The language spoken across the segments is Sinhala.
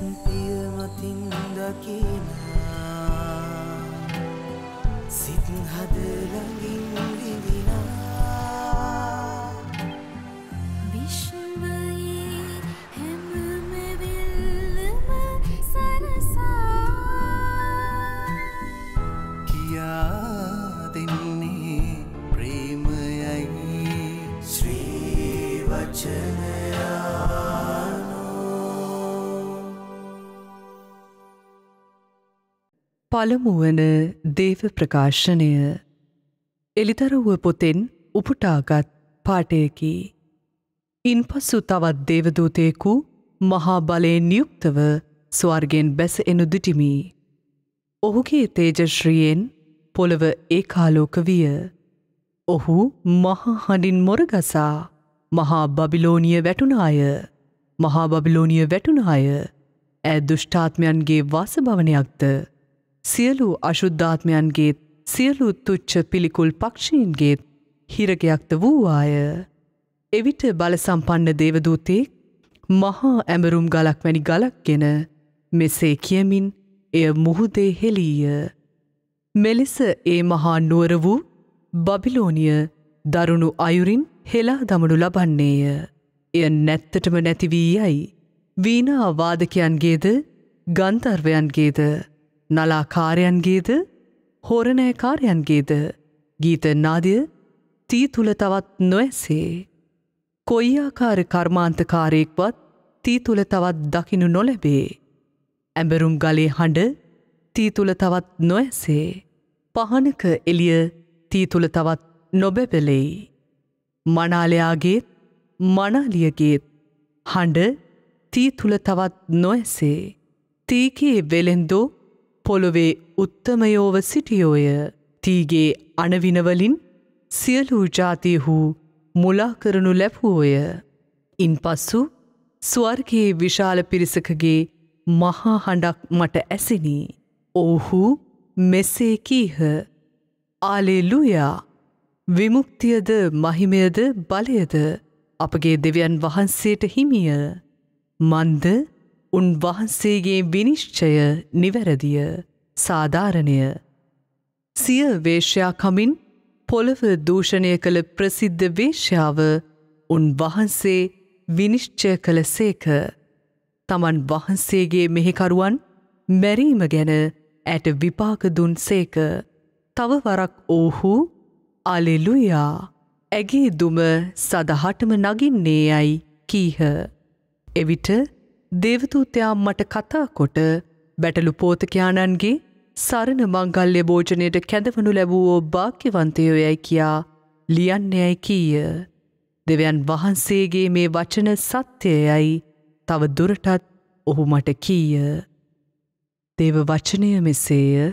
පිය මතින් දකින සිත් හදලඟින් විඳිනා පළමුුවන දේව ප්‍රකාශනය එළිදරුව පොතෙන් උපුටාගත් පාටයකි. ඉන් පසු තවත් දේවදූතයෙකු මහා බලයෙන් යුක්තව ස්වර්ගෙන් බැස එනු දුටිමි. ඔහුගේ තේජශ්‍රියෙන් පොළව ඒකාලෝක විය. ඔහු මහා හඬින් මොරගසා මහා බබිලෝනිය වැටුනාය මහා බබිලෝනිය වැටුනාය ඇ දුෂ්ඨාත්මයන්ගේ වාසභවනයක්ද සියලු අශුද්ධාත්මයන්ගේත් සියලු තුච්ච පිළිකුල් පක්ෂීන්ගේත් හිරගයක්ද වූවාය. එවිට බලසම්පන්න දේවදූතෙක් මහා ඇමරුම් ගලක් වැනි ගලක්ගෙන මෙසේ කියමින් එය මුහුදේ හෙලීය. මෙලෙස ඒ මහා නුවර වූ බබිලෝනිය දරුණු අයුරින් හෙලා දමනු ලබන්නේය. එය නැත්තටම නැතිවී යයි. වීනා වාදකයන්ගේද ගන්තර්වයන්ගේද නලාකාරයන්ගේද හෝරණෑකාරයන්ගේද ගීත නාදිය තී තුළ තවත් නොඇසේ. කොයි ආකාර කර්මාන්තකාරයෙක්වත් තී තුළ තවත් දකිනු නොලැබේ. ඇඹරුම් ගලේ හඬ තී තුළ තවත් නොඇසේ. පහනක එළිය තී තුළ තවත් නොබැබෙලෙයි. මනාලයාගේත් මනාලියගේත් හඬ තී තුළ තවත් නොඇසේ. තීකයේ වෙලෙන්දෝ පොළොවේ උත්තමයෝව සිටියෝය තීගේ අනවිනවලින් සියලූ ජාතියහු මුලා කරනු ලැබුවෝය. ඉන් පස්සු ස්වර්ගයේ විශාල පිරිසකගේ මහා හඬක් මට ඇසිනි. ඔහු මෙසේ කීහ ආලෙලුයා විමුක්තියද මහිමයද බලයද අපගේ දෙවියන් වහන්සේට හිමිය මන්ද උන්වහන්සේගේ විනිශ්චය නිවැරදිය සාධාරණය සිය වේශ්‍යාකමින් පොළව දූෂණය කළ ප්‍රසිද්ධ වේශ්‍යාව උන්වහන්සේ විනිශ්චය කළ සේක තමන් වහන්සේගේ මෙහෙකරුවන් මැරීම ගැන ඇට විපාක දුන් සේක තව වරක් ඕහු අලෙලුයා ඇගේ දුම සදහටම නගින්නේ යයි කීහ එවිට දේවතූතයා මට කතාකොට බැටලු පෝතකයාණන්ගේ සරණ මංගල්්‍ය භෝජනයට කැඳවනු ලැබූෝ භාක්‍යවන්තයෝ යැයි කියා ලියන්න යැයි කීය. දෙවයන් වහන්සේගේ මේ වචන සත්‍යයයි තව දුරටත් ඔහු මට කීය. දේව වචනය මෙසේය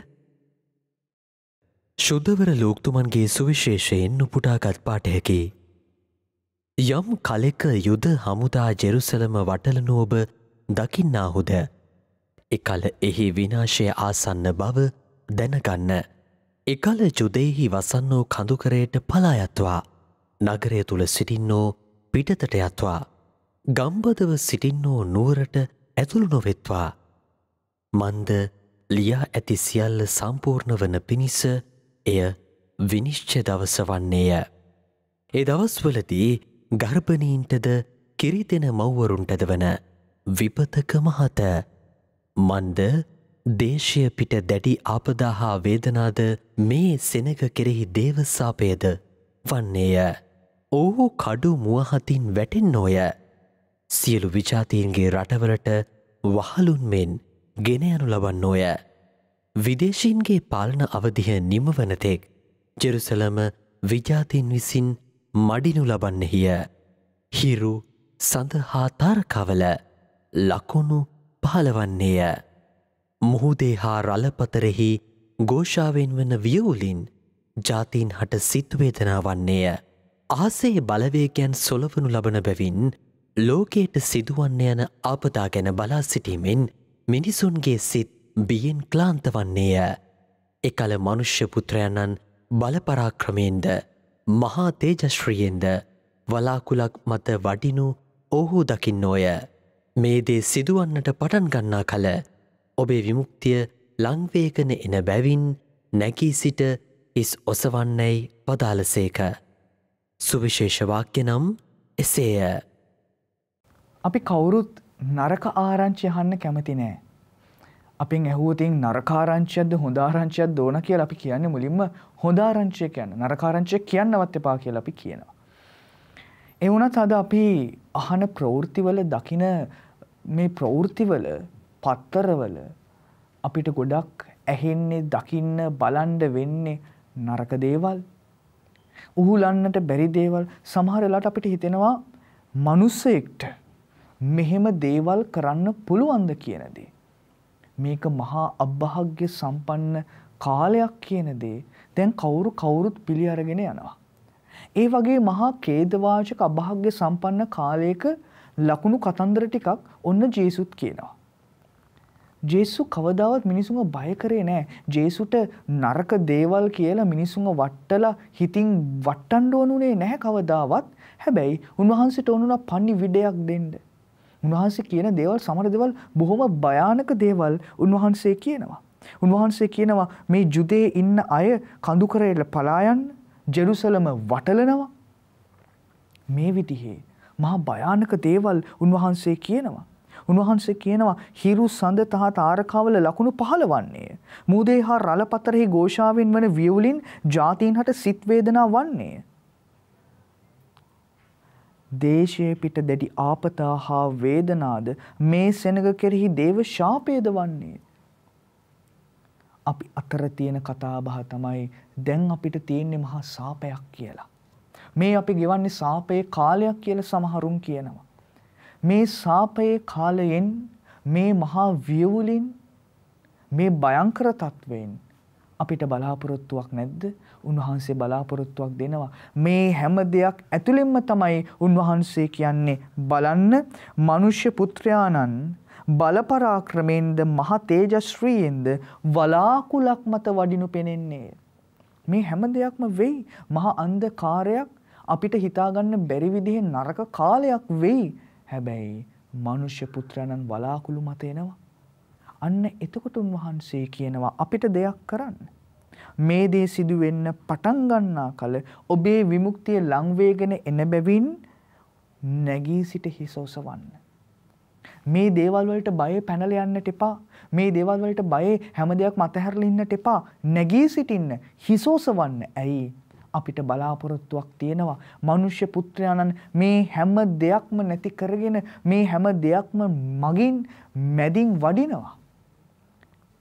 ශුද්ධවර ලෝක්තුමන්ගේ සුවිශේෂයෙන් නුපුටාගත් පාටයකි. යම් කලෙක යුද හමුදා ජෙරුසලම වටලනු ඔබ දකින්නාහුද එකල එහි විනාශය ආසන්න බව දැනගන්න. එකල ජුදෙහි වසන්නෝ කඳුකරයට පලායත්වා. නගරය තුළ සිටින්නෝ පිටතට යත්වා. ගම්බදව සිටින්නෝ නුවරට ඇතුළු නොවෙත්වා. මන්ද ලියා ඇති සියල්ල සම්පූර්ණ වන පිණිස එය විනිශ්ච දවස වන්නේය. ඒ දවස්වලදී ගර්භනීන්ටද කිරිතෙන මව්වරුන්ටද වන විපතක මහත මන්ද දේශය පිට දැඩි ආපදාහා වේදනාද මේ සෙනක කෙරෙහි දේවසාපයද වන්නේය ඔහු කඩු මුවහතින් වැටෙන් නොය සියලු විජාතීන්ගේ රටවලට වහලුන් මෙන් ගෙනයනු ලබන්න ඕය විදේශීන්ගේ පාලන අවධිය නිමවනතෙක් ජෙරුසලම විජාතින් විසින් මඩිනු ලබන්නෙහිය හිරු සඳහා තරකවල ලකුණු පහළවන්නේය. මුහුදේ හා රලපතරෙහි ගෝෂාවෙන් වන වියවුලින් ජාතීන් හට සිත්වේදනා වන්නේය. ආසේ බලවේගයන් සොලවනු ලබන බැවින් ලෝකයට සිදුවන්න යන ආපදා ගැන බලා සිටීමෙන් මිනිසුන්ගේ සිත් බියෙන් ක්ලාන්ත වන්නේය. එකල මනුෂ්‍ය පුත්‍රයණන් බලපරාක්‍රමයෙන්ද මහා තේජශ්‍රියෙන්ද වලාකුලක් මත වඩිනු ඔහු දකින්නෝය. මේ දේ සිදුවන්නට පටන් ගන්නා කල ඔබේ විමුක්තිය ලංවේගන එන බැවින් නැකී සිට ඉස් ඔසවන්නැයි පදාලසේක. සුවිශේෂවාක්‍ය නම් එසේය. අපි කවුරුත් නරක ආරංචි යහන්න කැමති නෑ. අපින් ඇහුවතින් නරකාරංචයද හොදාරංචයක් දෝන කියල අපි කියන්නේ මුලින්ම හොදාරංචය කියන්න නරකාරංචය කියන්නවත් එපා කියල අපි කියනවා. ඒ වුණත් අද අපි අහන ප්‍රවෘත්තිවල දකින මේ ප්‍රවෘත්තිවල පත්තරවල අපිට ගොඩක් ඇහෙන්නේ දකින්න බලන්ඩ වෙන්නේ නරක දේවල් උහුලන්නට බැරි දේවල් සමහරලාට අපිට හිතෙනවා මනුස්සෙක්ට මෙහෙම දේවල් කරන්න පුළුවන්ද කියනදේ. මේක මහා අභභාග්‍ය සම්පන්න කාලයක් කියනදේ දැන් කවුරු කවුරුත් පිළි අරගෙන යනවා. ඒ වගේ මහා කේදවාචක අභාග්‍ය සම්පන්න කාලයක ලකුණු කතන්දර ටිකක් ඔන්න ජේසුත් කියනවා. ජේසු කවදාවත් මිනිසුන්ව බය කරේ නෑ. ජේසුට නරක දේවල් කියලා මිනිසුන්ව වට්ටලා හිතින් වට්ටන්න ඕනුනේ නැහැ කවදාවත්. හැබැයි උන්වහන්සේට ඕනුණා පණි විඩයක් දෙන්න. උන්වහන්සේ කියන දේවල් සමහර දේවල් බොහොම භයානක දේවල් උන්වහන්සේ කියනවා. උන්වහන්සේ කියනවා මේ ජුදේ ඉන්න අය කඳු කරේල පලා යන්න ජෙරුසලම වටලනවා මේ විදිහේ මහා භයානක දේවල් උන්වහන්සේ කියනවා. උන්වහන්සේ කියනවා හිරු සඳ තහ තාරකාවල ලකුණු පහළ වන්නේය. මූදේ හා රලපතරෙහි ഘോഷාවෙන් වන වියවුලින් ජාතීන් හට සිත් වේදනා වන්නේය. දේශයේ පිට දැඩි ආපතා හා වේදනාද මේ සෙනඟ කෙරෙහි දේව ශාපේද වන්නේය. අපි අතර තියෙන කතාබහ තමයි දැන් අපිට තියෙන්නේ මහා සාපයක් කියලා. මේ අපි ගෙවන්නේ සාපයේ කාලයක් කියලා සමහරුන් කියනවා. මේ සාපයේ කාලයෙන් මේ මහා වියවුලින් මේ භයංකර තත්ත්වයෙන් අපිට බලාපොරොත්තුවක් නැද්ද උන්වහන්සේ බලාපොරොත්තුවක් දෙනවා. මේ හැම දෙයක් ඇතුළෙන්ම තමයි උන්වහන්සේ කියන්නේ බලන්න මනුෂ්‍ය පුත්‍රයාණන් බලපරාක්‍රමෙන්ද මහ තේජශ්‍රීයෙන්ද වලාකුලක් මත වඩිනු පෙනෙන්නේ. මේ හැම දෙයක්ම වෙයි මහා අන්ධකාරයක් අපිට හිතාගන්න බැරි විදිහේ නරක කාලයක් වෙයි. හැබැයි මනුෂ්‍ය පුත්‍රයන්න් වලාකුළු මත එනවා. අන්න එතකොට උන්වහන්සේ කියනවා අපිට දෙයක් කරන්න. මේ දේ සිදු වෙන්න පටන් ගන්නා කල ඔබේ විමුක්තිය ලං වේගෙන එන බැවින් නැගී සිට හිස ඔසවන්න. මේ දේවල් වලට බය පැනල යන්නට එපා. මේ දේවල් වලට බය හැම දෙයක්ම අතහැරලා ඉන්නට එපා. නැගී සිටින්න, හිසෝසවන්න. ඇයි? අපිට බලාපොරොත්තුවක් තියෙනවා. මනුෂ්‍ය පුත්‍රයාණන් මේ හැම දෙයක්ම නැති කරගෙන මේ හැම දෙයක්ම මගින් මැදින් වඩිනවා.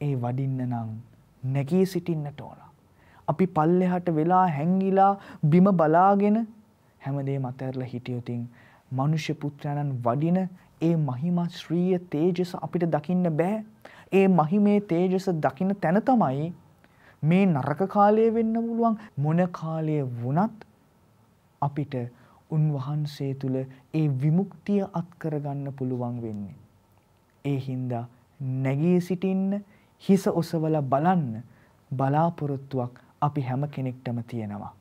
ඒ වඩින්න නම් නැගී සිටින්නට ඕන. අපි පල්ලෙහාට වෙලා හැංගිලා බිම බලාගෙන හැමදේම අතහැරලා හිටියොතින් මනුෂ්‍ය පුත්‍රයාණන් වඩින ඒ මහිමා ශ්‍රීය තේජස අපිට දකින්න බෑ. ඒ මහිමේ තේජස දකින්න තැන තමයි මේ නරක කාලය වෙන්න පුළුවන් මොන කාලය වුණත් අපිට උන්වහන්සේ තුල ඒ විමුක්තිය අත්කර ගන්න පුළුවන් වෙන්නේ. ඒ හින්දා නැගී සිටින්න හිස ඔසවලා බලන්න බලාපොරොත්තුවක් අපි හැම කෙනෙක්ටම තියෙනවා.